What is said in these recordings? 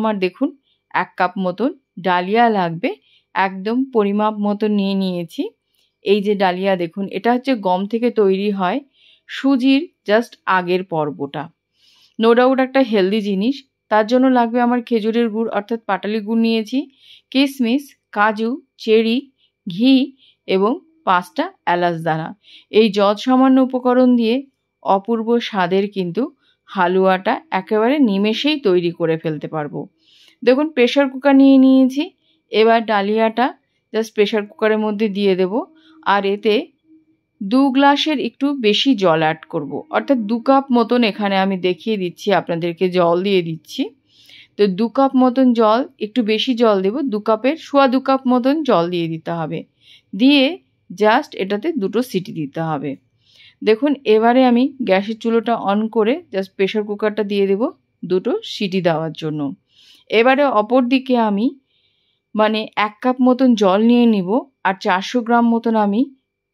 আমার দেখুন এক কাপ মতন ডালিয়া লাগবে একদম পরিমাপ মতো নিয়ে নিয়েছি এই যে ডালিয়া দেখুন এটা হচ্ছে গম থেকে তৈরি হয় সুজির জাস্ট আগের পর্বটা নো ডাউট একটা হেলদি জিনিস তার জন্য লাগবে আমার খেজুরের গুড় অর্থাৎ পাটালি গুড় নিয়েছি কিশমিশ কাজু চেরি ঘি এবং পাঁচটা এলাচ দানা এই জজ সামান্য উপকরণ দিয়ে অপূর্ব স্বাদের কিন্তু হালুয়াটা একেবারে নিমেষেই তৈরি করে ফেলতে পারবো দেখুন প্রেশার কুকার নিয়ে নিয়েছি এবার ডালিয়াটা জাস্ট প্রেশার কুকারের মধ্যে দিয়ে দেব আর এতে দু গ্লাসের একটু বেশি জল অ্যাড করব। অর্থাৎ দু কাপ মতন এখানে আমি দেখিয়ে দিচ্ছি আপনাদেরকে জল দিয়ে দিচ্ছি তো দু কাপ মতন জল একটু বেশি জল দেব দু কাপের সোয়া দু কাপ মতন জল দিয়ে দিতে হবে দিয়ে জাস্ট এটাতে দুটো সিটি দিতে হবে দেখুন এবারে আমি গ্যাসের চুলোটা অন করে জাস্ট প্রেশার কুকারটা দিয়ে দেব দুটো সিটি দেওয়ার জন্য এবারে অপর দিকে আমি মানে এক কাপ মতন জল নিয়ে নিব আর চারশো গ্রাম মতন আমি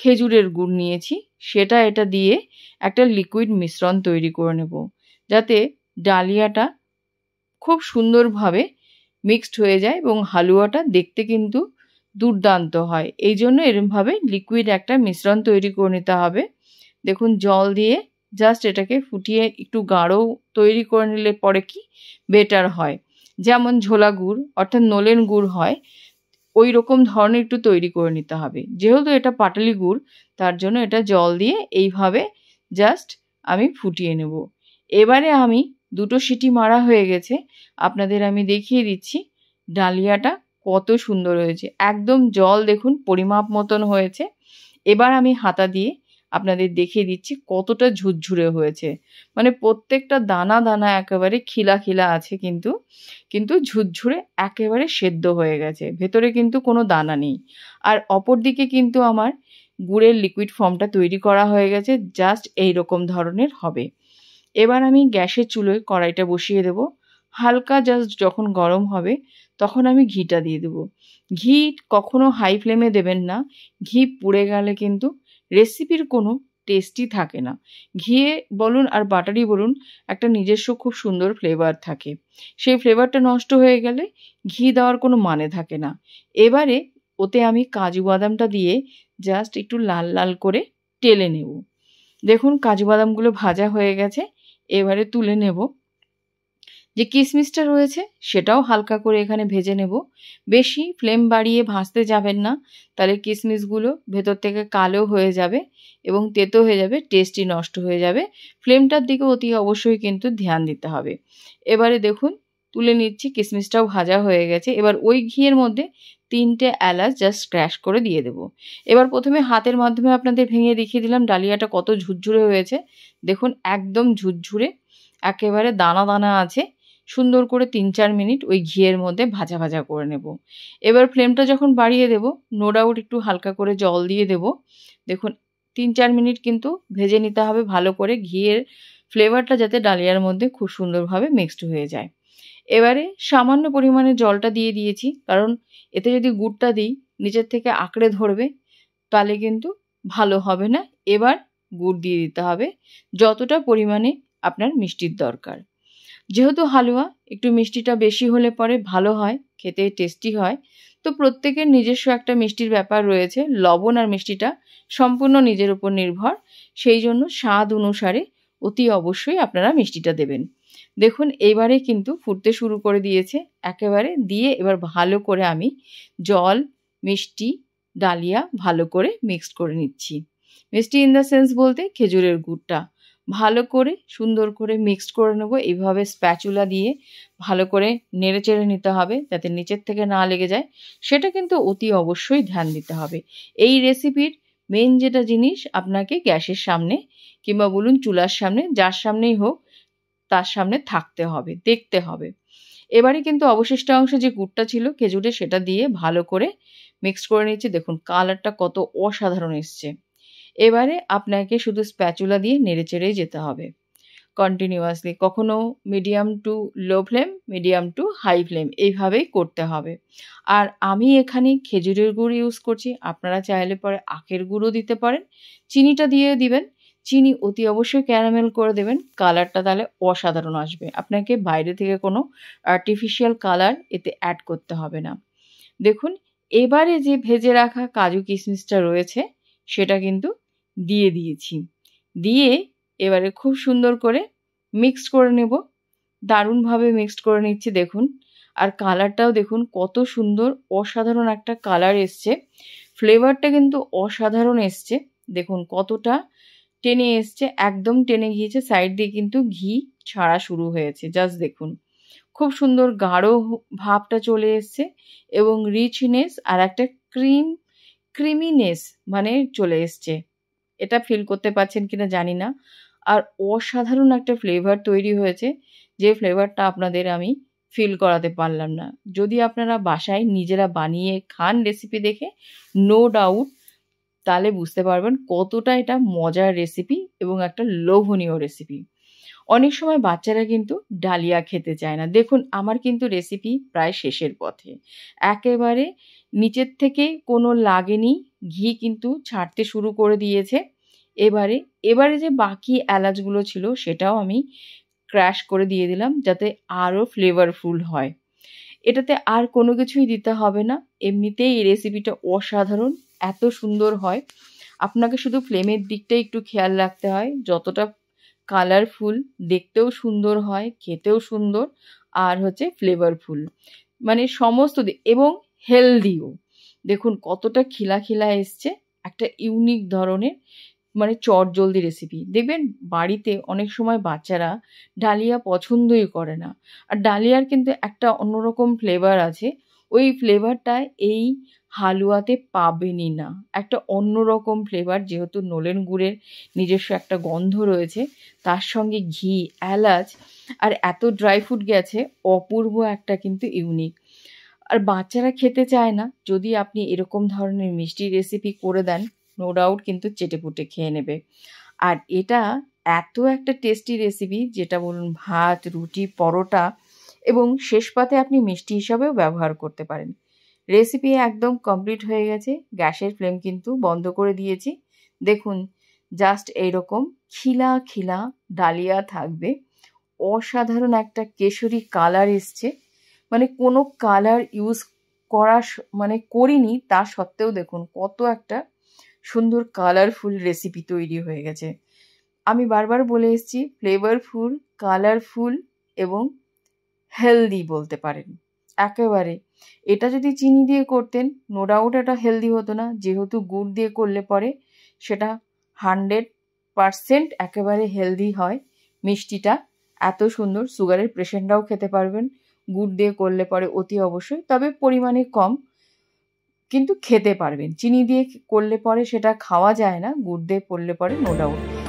খেজুরের গুড় নিয়েছি সেটা এটা দিয়ে একটা লিকুইড মিশ্রণ তৈরি করে নেব যাতে ডালিয়াটা খুব সুন্দরভাবে মিক্সড হয়ে যায় এবং হালুয়াটা দেখতে কিন্তু দুর্দান্ত হয় এই জন্য এরমভাবে লিকুইড একটা মিশ্রণ তৈরি করে নিতে হবে দেখুন জল দিয়ে জাস্ট এটাকে ফুটিয়ে একটু গাঢ় তৈরি করে নিলে পরে কি বেটার হয় যেমন ঝোলা গুড় অর্থাৎ নলেন গুড় হয় ওই রকম ধরনের একটু তৈরি করে নিতে হবে যেহেতু এটা পাটালি গুড় তার জন্য এটা জল দিয়ে এইভাবে জাস্ট আমি ফুটিয়ে নেব এবারে আমি দুটো সিটি মারা হয়ে গেছে আপনাদের আমি দেখিয়ে দিচ্ছি ডালিয়াটা কত সুন্দর হয়েছে একদম জল দেখুন পরিমাপ মতন হয়েছে এবার আমি হাতা দিয়ে আপনাদের দেখিয়ে দিচ্ছি কতটা ঝুরঝুরে হয়েছে মানে প্রত্যেকটা দানা দানা একেবারে খিলা খিলা আছে কিন্তু কিন্তু ঝুরঝুরে একেবারে সেদ্ধ হয়ে গেছে ভেতরে কিন্তু কোনো দানা নেই আর অপর দিকে কিন্তু আমার গুড়ের লিকুইড ফর্মটা তৈরি করা হয়ে গেছে জাস্ট এই রকম ধরনের হবে এবার আমি গ্যাসের চুলোয় কড়াইটা বসিয়ে দেব হালকা জাস্ট যখন গরম হবে তখন আমি ঘিটা দিয়ে দেবো ঘি কখনো হাই ফ্লেমে দেবেন না ঘি পুড়ে গেলে কিন্তু রেসিপির কোনো টেস্টই থাকে না ঘিয়ে বলুন আর বাটারি বলুন একটা নিজস্ব খুব সুন্দর ফ্লেভার থাকে সেই ফ্লেভারটা নষ্ট হয়ে গেলে ঘি দেওয়ার কোনো মানে থাকে না এবারে ওতে আমি কাজু বাদামটা দিয়ে জাস্ট একটু লাল লাল করে টেলে নেব দেখুন কাজু বাদামগুলো ভাজা হয়ে গেছে এবারে তুলে নেব যে কিশমিশটা রয়েছে সেটাও হালকা করে এখানে ভেজে নেব বেশি ফ্লেম বাড়িয়ে ভাজতে যাবেন না তাহলে কিশমিশগুলো ভেতর থেকে কালো হয়ে যাবে এবং তেতো হয়ে যাবে টেস্টি নষ্ট হয়ে যাবে ফ্লেমটার দিকে অতি অবশ্যই কিন্তু ধ্যান দিতে হবে এবারে দেখুন তুলে নিচ্ছি কিশমিশটাও ভাজা হয়ে গেছে এবার ওই ঘিয়ের মধ্যে তিনটে এলাচ জাস্ট ক্র্যাশ করে দিয়ে দেব এবার প্রথমে হাতের মাধ্যমে আপনাদের ভেঙে দেখিয়ে দিলাম ডালিয়াটা কত ঝুরঝুরে হয়েছে দেখুন একদম ঝুরঝুরে একেবারে দানা দানা আছে সুন্দর করে তিন চার মিনিট ওই ঘিয়ের মধ্যে ভাজা ভাজা করে নেব এবার ফ্লেমটা যখন বাড়িয়ে দেব নো ডাউট একটু হালকা করে জল দিয়ে দেব দেখুন তিন চার মিনিট কিন্তু ভেজে নিতে হবে ভালো করে ঘিয়ের ফ্লেভারটা যাতে ডালিয়ার মধ্যে খুব সুন্দরভাবে মিক্সড হয়ে যায় এবারে সামান্য পরিমাণে জলটা দিয়ে দিয়েছি কারণ এতে যদি গুড়টা দিই নিচের থেকে আঁকড়ে ধরবে তাহলে কিন্তু ভালো হবে না এবার গুড় দিয়ে দিতে হবে যতটা পরিমাণে আপনার মিষ্টির দরকার যেহেতু হালুয়া একটু মিষ্টিটা বেশি হলে পরে ভালো হয় খেতে টেস্টি হয় তো প্রত্যেকের নিজস্ব একটা মিষ্টির ব্যাপার রয়েছে লবণ আর মিষ্টিটা সম্পূর্ণ নিজের উপর নির্ভর সেই জন্য স্বাদ অনুসারে অতি অবশ্যই আপনারা মিষ্টিটা দেবেন দেখুন এবারে কিন্তু ফুটতে শুরু করে দিয়েছে একেবারে দিয়ে এবার ভালো করে আমি জল মিষ্টি ডালিয়া ভালো করে মিক্সড করে নিচ্ছি মিষ্টি ইন দ্য সেন্স বলতে খেজুরের গুড়টা ভালো করে সুন্দর করে মিক্সড করে নেবো এইভাবে স্প্যাচুলা দিয়ে ভালো করে নেড়ে চেড়ে নিতে হবে যাতে নিচের থেকে না লেগে যায় সেটা কিন্তু অতি অবশ্যই ধ্যান দিতে হবে এই রেসিপির মেন যেটা জিনিস আপনাকে গ্যাসের সামনে কিংবা বলুন চুলার সামনে যার সামনেই হোক তার সামনে থাকতে হবে দেখতে হবে এবারে কিন্তু অবশিষ্ট অংশে যে গুড়টা ছিল খেজুরে সেটা দিয়ে ভালো করে মিক্স করে নিচ্ছি দেখুন কালারটা কত অসাধারণ এসছে এবারে আপনাকে শুধু স্প্যাচুলা দিয়ে নেড়েচেড়ে যেতে হবে কন্টিনিউয়াসলি কখনো medium to low flame medium to high flame এইভাবেই করতে হবে আর আমি এখানে খেজুরের গুড় ইউজ করছি আপনারা চাইলে পরে আখের গুঁড়ো দিতে পারেন চিনিটা দিয়ে দিবেন চিনি অতি অবশ্যই ক্যারামেল করে দেবেন কালারটা তাহলে অসাধারণ আসবে আপনাকে বাইরে থেকে কোনো আর্টিফিশিয়াল কালার এতে অ্যাড করতে হবে না দেখুন এবারে যে ভেজে রাখা কাজু কিশমিশটা রয়েছে সেটা কিন্তু দিয়ে দিয়েছি দিয়ে এবারে খুব সুন্দর করে মিক্সড করে নেব দারুণভাবে মিক্সড করে নিচ্ছি দেখুন আর কালারটাও দেখুন কত সুন্দর অসাধারণ একটা কালার এসছে ফ্লেভারটা কিন্তু অসাধারণ এসছে দেখুন কতটা টেনে এসছে একদম টেনে গিয়েছে সাইড দিয়ে কিন্তু ঘি ছাড়া শুরু হয়েছে জাস্ট দেখুন খুব সুন্দর গাঢ় ভাবটা চলে এসছে এবং রিচনেস আর একটা ক্রিম ক্রিমিনেস মানে চলে এসছে এটা ফিল করতে পারছেন কিনা জানি না আর অসাধারণ একটা ফ্লেভার তৈরি হয়েছে যে ফ্লেভারটা আপনাদের আমি ফিল করাতে পারলাম না যদি আপনারা বাসায় নিজেরা বানিয়ে খান রেসিপি দেখে নো ডাউট তাহলে বুঝতে পারবেন কতটা এটা মজার রেসিপি এবং একটা লোভনীয় রেসিপি অনেক সময় বাচ্চারা কিন্তু ডালিয়া খেতে চায় না দেখুন আমার কিন্তু রেসিপি প্রায় শেষের পথে একেবারে নিচের থেকে কোনো লাগেনি ঘি কিন্তু ছাড়তে শুরু করে দিয়েছে এবারে এবারে যে বাকি এলাচগুলো ছিল সেটাও আমি ক্র্যাশ করে দিয়ে দিলাম যাতে আরও ফ্লেভারফুল হয় এটাতে আর কোনো কিছুই দিতে হবে না এমনিতেই এই রেসিপিটা অসাধারণ এত সুন্দর হয় আপনাকে শুধু ফ্লেমের দিকটা একটু খেয়াল রাখতে হয় যতটা কালারফুল দেখতেও সুন্দর হয় খেতেও সুন্দর আর হচ্ছে ফ্লেভারফুল মানে সমস্ত এবং হেলদিও দেখুন কতটা খিলা খিলা এসছে একটা ইউনিক ধরনের মানে চটজলদি রেসিপি দেখবেন বাড়িতে অনেক সময় বাচ্চারা ডালিয়া পছন্দই করে না আর ডালিয়ার কিন্তু একটা অন্যরকম ফ্লেভার আছে ওই ফ্লেভারটা এই হালুয়াতে পাবেনই না একটা অন্য রকম ফ্লেভার যেহেতু নলেন গুড়ের নিজস্ব একটা গন্ধ রয়েছে তার সঙ্গে ঘি এলাচ আর এত ড্রাই ফ্রুট গেছে অপূর্ব একটা কিন্তু ইউনিক আর বাচ্চারা খেতে চায় না যদি আপনি এরকম ধরনের মিষ্টি রেসিপি করে দেন নো ডাউট কিন্তু চেটেপুটে খেয়ে নেবে আর এটা এত একটা টেস্টি রেসিপি যেটা বলুন ভাত রুটি পরোটা এবং শেষ পাতে আপনি মিষ্টি হিসাবেও ব্যবহার করতে পারেন রেসিপি একদম কমপ্লিট হয়ে গেছে গ্যাসের ফ্লেম কিন্তু বন্ধ করে দিয়েছি দেখুন জাস্ট এইরকম খিলা খিলা ডালিয়া থাকবে অসাধারণ একটা কেশরি কালার এসছে মানে কোনো কালার ইউজ করা মানে করিনি তা সত্ত্বেও দেখুন কত একটা সুন্দর কালারফুল রেসিপি তৈরি হয়ে গেছে আমি বারবার বলে এসেছি ফ্লেভারফুল কালারফুল এবং হেলদি বলতে পারেন একেবারে এটা যদি চিনি দিয়ে করতেন নো ডাউট এটা হেলদি হতো না যেহেতু গুড় দিয়ে করলে পরে সেটা হান্ড্রেড পারসেন্ট একেবারে হেলদি হয় মিষ্টিটা এত সুন্দর সুগারের পেশেন্টরাও খেতে পারবেন গুড় দিয়ে করলে পরে অতি অবশ্যই তবে পরিমাণে কম কিন্তু খেতে পারবেন চিনি দিয়ে করলে পরে সেটা খাওয়া যায় না গুড় দিয়ে করলে পরে নো ডাউট